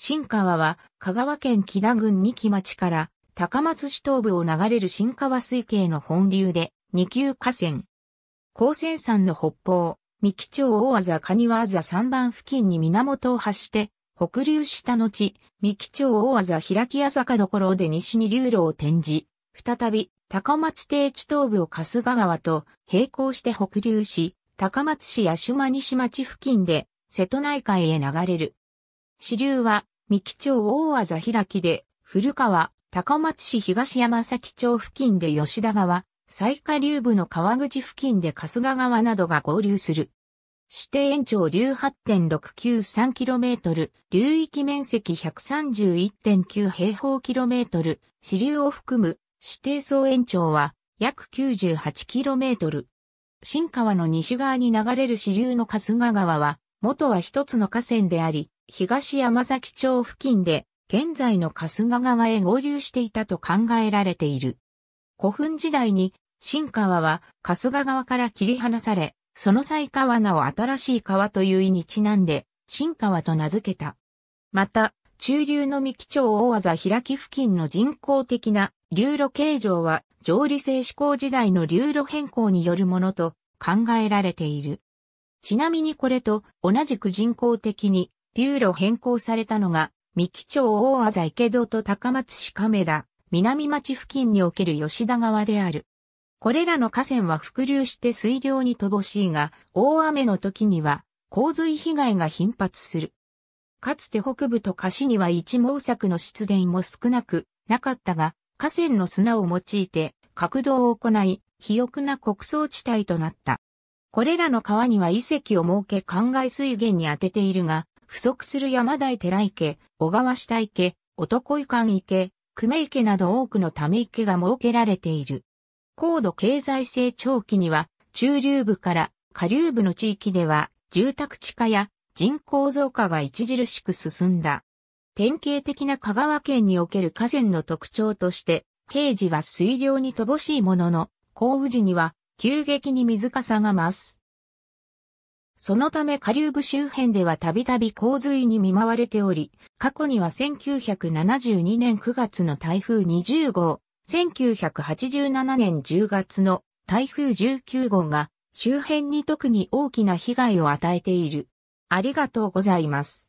新川は香川県木田郡三木町から高松市東部を流れる新川水系の本流で二級河川。高専山の北方、三木町大字蟹和座三番付近に源を発して北流した後、三木町大字開きこ所で西に流路を転じ、再び高松低地東部を春日川と並行して北流し、高松市八島西町付近で瀬戸内海へ流れる。支流は三木町大座開きで、古川、高松市東山崎町付近で吉田川、最下流部の川口付近で春日川などが合流する。指定延長 18.693km、流域面積131.9平方キロメートル、支流を含む指定総延長は約 98km。新川の西側に流れる支流の春日川は、元は一つの河川であり、東山崎町付近で、現在の春日川へ合流していたと考えられている。古墳時代に、新川は春日川から切り離され、その際川名を新しい川という意にちなんで、新川と名付けた。また、中流の三木町大技開き付近の人工的な流路形状は、上理性思考時代の流路変更によるものと考えられている。ちなみにこれと同じく人工的に流路変更されたのが、三木町大麻池戸と高松市亀田、南町付近における吉田川である。これらの河川は伏流して水量に乏しいが、大雨の時には洪水被害が頻発する。かつて北部と河市には一毛作の出現も少なくなかったが、河川の砂を用いて、角道を行い、肥沃な穀倉地帯となった。これらの川には遺跡を設け灌漑水源に当てているが、不足する山台寺池、小川下池、男井間池、久米池など多くのため池が設けられている。高度経済成長期には、中流部から下流部の地域では、住宅地化や人口増加が著しく進んだ。典型的な香川県における河川の特徴として、平時は水量に乏しいものの、降雨時には急激に水かさが増す。そのため下流部周辺ではたびたび洪水に見舞われており、過去には1972年9月の台風20号、1987年10月の台風19号が周辺に特に大きな被害を与えている。ありがとうございます。